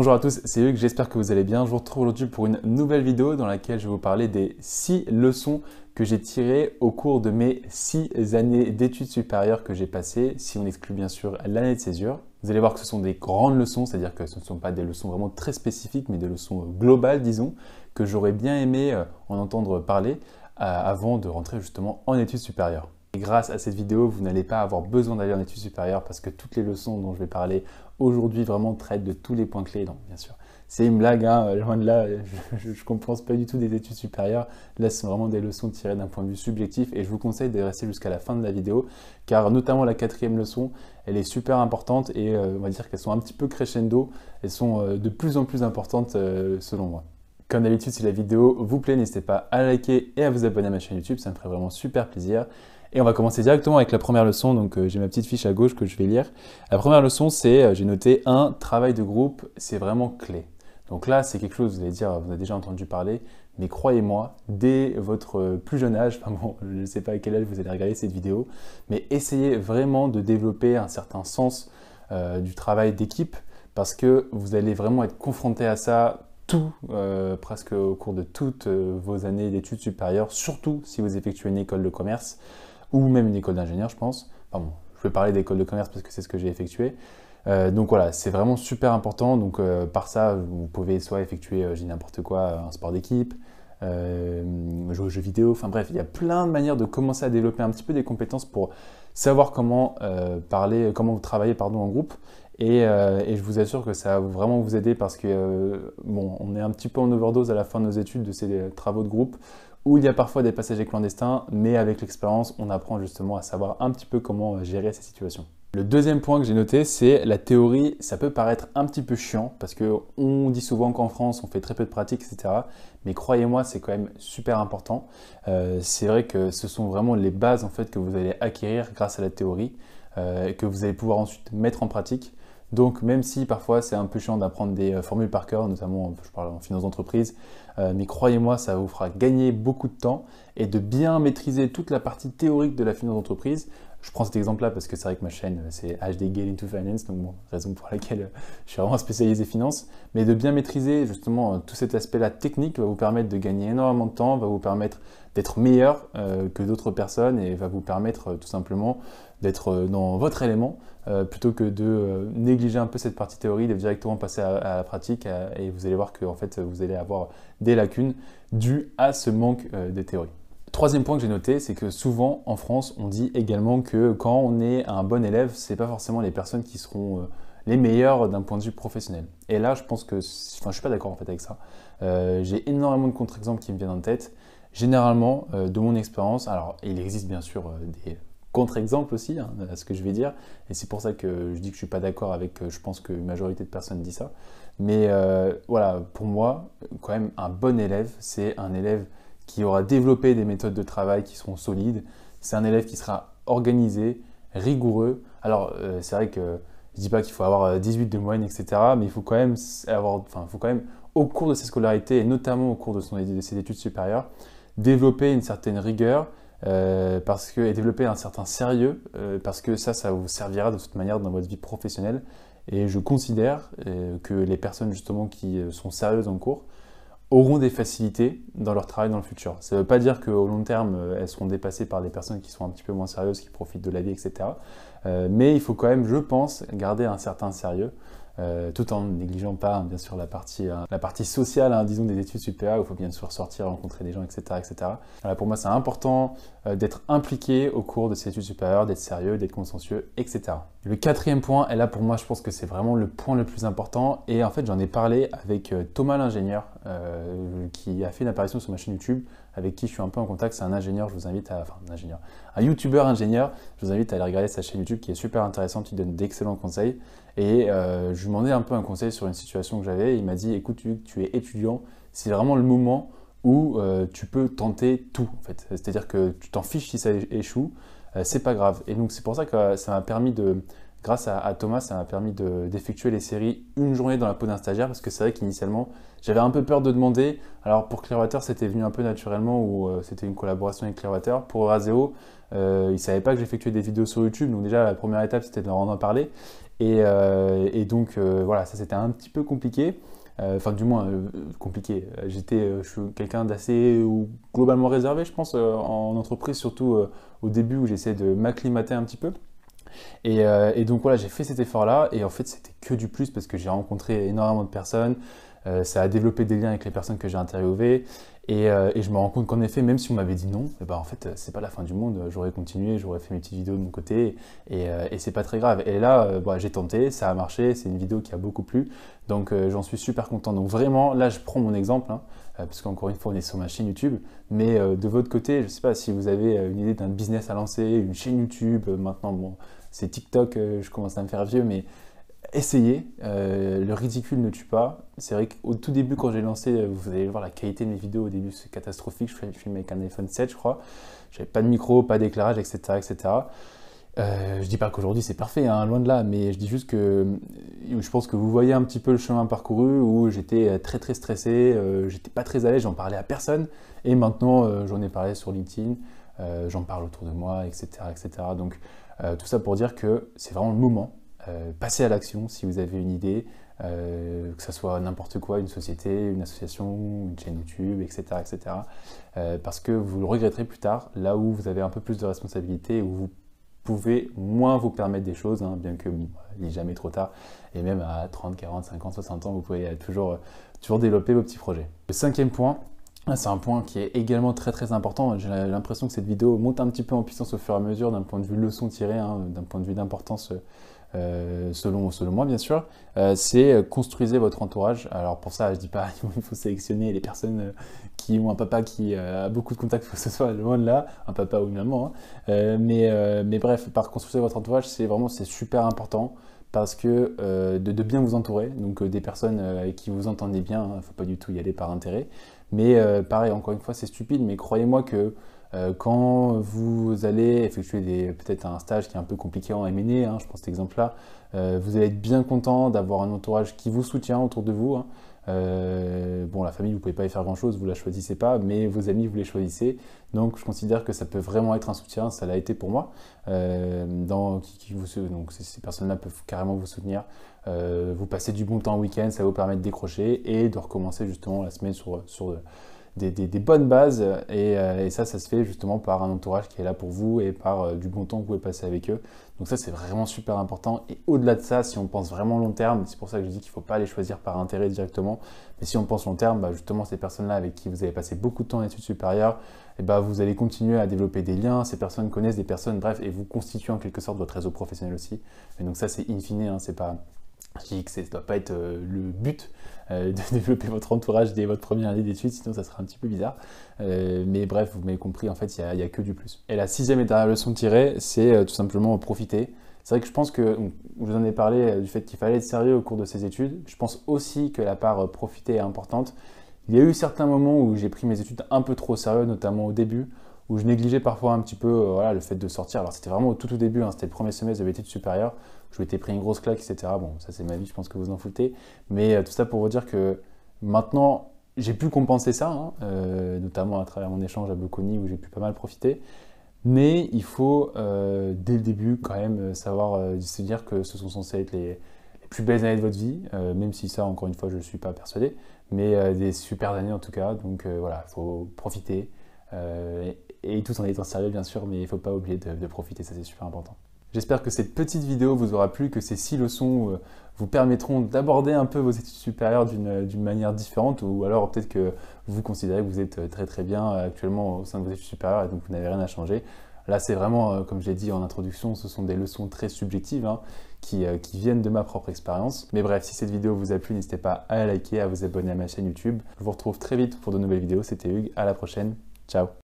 Bonjour à tous, c'est Hugues, j'espère que vous allez bien. Je vous retrouve aujourd'hui pour une nouvelle vidéo dans laquelle je vais vous parler des 6 leçons que j'ai tirées au cours de mes 6 années d'études supérieures que j'ai passées, si on exclut bien sûr l'année de césure. Vous allez voir que ce sont des grandes leçons, c'est-à-dire que ce ne sont pas des leçons vraiment très spécifiques, mais des leçons globales, disons, que j'aurais bien aimé euh, en entendre parler euh, avant de rentrer justement en études supérieures. Et grâce à cette vidéo, vous n'allez pas avoir besoin d'aller en études supérieures parce que toutes les leçons dont je vais parler aujourd'hui vraiment traitent de tous les points clés. Donc, bien sûr, c'est une blague, hein, loin de là, je ne comprends pas du tout des études supérieures. Là, ce sont vraiment des leçons tirées d'un point de vue subjectif et je vous conseille de rester jusqu'à la fin de la vidéo car notamment la quatrième leçon, elle est super importante et euh, on va dire qu'elles sont un petit peu crescendo, elles sont euh, de plus en plus importantes euh, selon moi. Comme d'habitude, si la vidéo vous plaît, n'hésitez pas à liker et à vous abonner à ma chaîne YouTube, ça me ferait vraiment super plaisir. Et on va commencer directement avec la première leçon, donc euh, j'ai ma petite fiche à gauche que je vais lire. La première leçon, c'est, euh, j'ai noté un travail de groupe, c'est vraiment clé. Donc là, c'est quelque chose, vous allez dire, vous avez déjà entendu parler, mais croyez-moi, dès votre euh, plus jeune âge, enfin bon, je ne sais pas à quel âge vous allez regarder cette vidéo, mais essayez vraiment de développer un certain sens du travail d'équipe, parce que vous allez vraiment être confronté à ça euh, presque au cours de toutes euh, vos années d'études supérieures, surtout si vous effectuez une école de commerce ou même une école d'ingénieur, je pense. bon, je vais parler d'école de commerce parce que c'est ce que j'ai effectué. Euh, donc voilà, c'est vraiment super important. Donc par ça, vous pouvez soit effectuer, j'ai n'importe quoi, un sport d'équipe, jouer aux jeux vidéo. Enfin bref, il y a plein de manières de commencer à développer un petit peu des compétences pour savoir comment parler, comment travailler pardon, en groupe euh, et, je vous assure que ça va vraiment vous aider parce que, euh, bon, on est un petit peu en overdose à la fin de nos études, de ces travaux de groupe, où il y a parfois des passagers clandestins, mais avec l'expérience, on apprend justement à savoir un petit peu comment euh, gérer ces situations. Le deuxième point que j'ai noté, c'est la théorie. Ça peut paraître un petit peu chiant parce que on dit souvent qu'en France, on fait très peu de pratiques, etc. Mais croyez-moi, c'est quand même super important. c'est vrai que ce sont vraiment les bases en fait que vous allez acquérir grâce à la théorie et que vous allez pouvoir ensuite mettre en pratique. Donc même si parfois c'est un peu chiant d'apprendre des euh, formules par cœur, notamment euh, je parle en finance d'entreprise, euh, mais croyez-moi, ça vous fera gagner beaucoup de temps et de bien maîtriser toute la partie théorique de la finance d'entreprise je prends cet exemple-là parce que c'est vrai que ma chaîne, euh, c'est HD Gale into Finance, donc bon, raison pour laquelle euh, je suis vraiment spécialisé finance. Mais de bien maîtriser justement euh, tout cet aspect-là technique va vous permettre de gagner énormément de temps, va vous permettre d'être meilleur que d'autres personnes et va vous permettre tout simplement d'être dans votre élément plutôt que de négliger un peu cette partie théorie, de directement passer à, la pratique et vous allez voir que fait vous allez avoir des lacunes dues à ce manque de théorie. Troisième point que j'ai noté, c'est que souvent en France, on dit également que quand on est un bon élève, ce c'est pas forcément les personnes qui seront euh, les meilleures d'un point de vue professionnel. Et là, je pense que, enfin, je suis pas d'accord en fait avec ça. Euh, j'ai énormément de contre-exemples qui me viennent en tête. Généralement, euh, de mon expérience, alors il existe bien sûr des contre-exemples aussi hein, à ce que je vais dire, et c'est pour ça que je dis que je ne suis pas d'accord avec. je pense qu'une majorité de personnes dit ça. Mais voilà, pour moi, quand même, un bon élève, c'est un élève qui aura développé des méthodes de travail qui seront solides. C'est un élève qui sera organisé, rigoureux. Alors, euh, c'est vrai que je dis pas qu'il faut avoir 18 euh, de moyenne, etc. Mais il faut quand même avoir, enfin, faut quand même, au cours de sa scolarité et notamment au cours de, son, de ses études supérieures, développer une certaine rigueur euh, parce que, et développer un certain sérieux parce que ça, ça vous servira de toute manière dans votre vie professionnelle. Et je considère que les personnes justement qui sont sérieuses en cours auront des facilités dans leur travail dans le futur. Ça ne veut pas dire qu'au long terme, euh, elles seront dépassées par des personnes qui sont un petit peu moins sérieuses, qui profitent de la vie, etc. Euh, mais il faut quand même, je pense, garder un certain sérieux euh, tout en négligeant pas hein, bien sûr la partie, hein, la partie sociale, hein, disons des études supérieures, où il faut bien sûr sortir, rencontrer des gens, etc. etc. pour moi c'est important euh, d'être impliqué au cours de ces études supérieures, d'être sérieux, d'être consciencieux, etc. Le quatrième point, et là pour moi je pense que c'est vraiment le point le plus important, et en fait j'en ai parlé avec euh, Thomas l'ingénieur qui a fait une apparition sur ma chaîne YouTube avec qui je suis un peu en contact. C'est un ingénieur, je vous invite à. Enfin, un ingénieur. Un youtubeur ingénieur, je vous invite à aller regarder sa chaîne YouTube qui est super intéressante, il donne d'excellents conseils. Et euh, je lui demandais un peu un conseil sur une situation que j'avais. Il m'a dit écoute, tu, tu es étudiant, c'est vraiment le moment où euh, tu peux tenter tout en fait. C'est-à-dire que tu t'en fiches si ça échoue, euh, c'est pas grave. Et donc c'est pour ça que ça m'a permis de grâce à, Thomas, ça m'a permis d'effectuer les séries une journée dans la peau d'un stagiaire parce que c'est vrai qu'initialement, j'avais un peu peur de demander. Alors pour Clearwater, c'était venu un peu naturellement ou euh, c'était une collaboration avec Clearwater. Pour Razéo, euh, ils ne savaient pas que j'effectuais des vidéos sur YouTube. Donc déjà, la première étape, c'était de leur en parler. Et, euh, donc voilà, ça c'était un petit peu compliqué. Enfin, du moins, compliqué. J'étais, je quelqu'un d'assez globalement réservé, je pense, en entreprise, surtout au début où j'essaie de m'acclimater un petit peu. Euh, et, donc voilà, j'ai fait cet effort-là et en fait c'était que du plus parce que j'ai rencontré énormément de personnes, euh, ça a développé des liens avec les personnes que j'ai interviewées. Euh, et, je me rends compte qu'en effet, même si on m'avait dit non, eh ben, en fait, c'est pas la fin du monde. J'aurais continué, j'aurais fait mes petites vidéos de mon côté et, euh, c'est pas très grave. Et là, bah, j'ai tenté, ça a marché, c'est une vidéo qui a beaucoup plu. Donc j'en suis super content. Donc vraiment, là, je prends mon exemple, hein, parce qu'encore une fois, on est sur ma chaîne YouTube. Mais de votre côté, je sais pas si vous avez une idée d'un business à lancer, une chaîne YouTube. maintenant, bon, c'est TikTok, je commence à me faire vieux, mais essayez. Euh, le ridicule ne tue pas. C'est vrai qu'au tout début, quand j'ai lancé, euh, vous allez voir la qualité de mes vidéos au début, c'est catastrophique. Je filme avec un iPhone 7, je crois. J'avais pas de micro, pas d'éclairage, etc. etc. Euh, je dis pas qu'aujourd'hui c'est parfait, hein, loin de là, mais je dis juste que euh, je pense que vous voyez un petit peu le chemin parcouru où j'étais très très stressé, j'étais pas très à l'aise, j'en parlais à personne, et maintenant j'en ai parlé sur LinkedIn, j'en parle autour de moi, etc. etc. Donc tout ça pour dire que c'est vraiment le moment Passer euh, passez à l'action si vous avez une idée, euh, que ce soit n'importe quoi, une société, une association, une chaîne YouTube, etc. etc. Euh, parce que vous le regretterez plus tard, là où vous avez un peu plus de responsabilité, où vous pouvez moins vous permettre des choses, hein, bien que bon, il n'est jamais trop tard, et même à 30, 40, 50, 60 ans, vous pouvez toujours, toujours développer vos petits projets. Le cinquième point, ah, c'est un point qui est également très très important. J'ai l'impression que cette vidéo monte un petit peu en puissance au fur et à mesure d'un point de vue leçon tirée, hein, d'un point de vue d'importance euh, selon, selon moi bien sûr, euh, c'est euh, construisez votre entourage. Alors pour ça, je dis pas il faut sélectionner les personnes qui ont un papa qui a beaucoup de contacts, que ce soit loin de là, un papa ou une maman. Hein. mais, mais bref, par construire votre entourage, c'est vraiment c'est super important parce que de, bien vous entourer, donc des personnes qui vous entendez bien, ne hein, faut pas du tout y aller par intérêt. Mais pareil, encore une fois, c'est stupide, mais croyez-moi que euh, quand vous allez effectuer peut-être un stage qui est un peu compliqué en MNE, hein, je prends cet exemple-là, euh, vous allez être bien content d'avoir un entourage qui vous soutient autour de vous. Hein. Euh, bon, la famille, vous pouvez pas y faire grand-chose, vous ne la choisissez pas, mais vos amis, vous les choisissez. Donc, je considère que ça peut vraiment être un soutien, ça l'a été pour moi. donc, ces, personnes-là peuvent carrément vous soutenir. vous passez du bon temps au week-end, ça vous permet de décrocher et de recommencer justement la semaine sur... sur des, bonnes bases. Euh, euh, et, ça, ça se fait justement par un entourage qui est là pour vous et par euh, du bon temps que vous pouvez passer avec eux. Donc ça, c'est vraiment super important. Et au-delà de ça, si on pense vraiment long terme, c'est pour ça que je dis qu'il ne faut pas les choisir par intérêt directement. Mais si on pense long terme, bah, justement, ces personnes-là avec qui vous avez passé beaucoup de temps en études supérieures, et eh ben bah, vous allez continuer à développer des liens. Ces personnes connaissent des personnes, bref, et vous constituez en quelque sorte votre réseau professionnel aussi. Et donc ça, c'est in fine, hein, c'est pas je dis que ça ne doit pas être euh, le but euh, de développer votre entourage dès votre première année d'études, sinon ça sera un petit peu bizarre. Euh, mais bref, vous m'avez compris, en fait, il n'y a, que du plus. Et la sixième et à leçon tirée, c'est tout simplement profiter. C'est vrai que je pense que, vous en avez parlé du fait qu'il fallait être sérieux au cours de ses études. Je pense aussi que la part profiter est importante. Il y a eu certains moments où j'ai pris mes études un peu trop sérieux, notamment au début, où je négligeais parfois un petit peu euh, le fait de sortir. Alors c'était vraiment au tout, tout début, hein, c'était le premier semestre de l'étude supérieure, où je m'étais pris une grosse claque, etc. Bon, ça c'est ma vie, je pense que vous en foutez. Mais euh, tout ça pour vous dire que maintenant, j'ai pu compenser ça, hein, euh, notamment à travers mon échange à Bocconi, où j'ai pu pas mal profiter. Mais il faut, dès le début, quand même, savoir se dire que ce sont censés être les, plus belles années de votre vie, même si ça, encore une fois, je ne suis pas persuadé, mais des super années en tout cas. Donc voilà, il faut profiter et tout en étant sérieux bien sûr, mais il ne faut pas oublier de, profiter, ça c'est super important. J'espère que cette petite vidéo vous aura plu, que ces six leçons euh, vous permettront d'aborder un peu vos études supérieures euh, d'une manière différente, ou alors peut-être que vous considérez que vous êtes euh, très très bien actuellement au sein de vos études supérieures et donc vous n'avez rien à changer. Là, c'est vraiment, comme j'ai dit en introduction, ce sont des leçons très subjectives hein, qui, qui, viennent de ma propre expérience. Mais bref, si cette vidéo vous a plu, n'hésitez pas à liker, à vous abonner à ma chaîne YouTube. Je vous retrouve très vite pour de nouvelles vidéos. C'était Hugues, à la prochaine. Ciao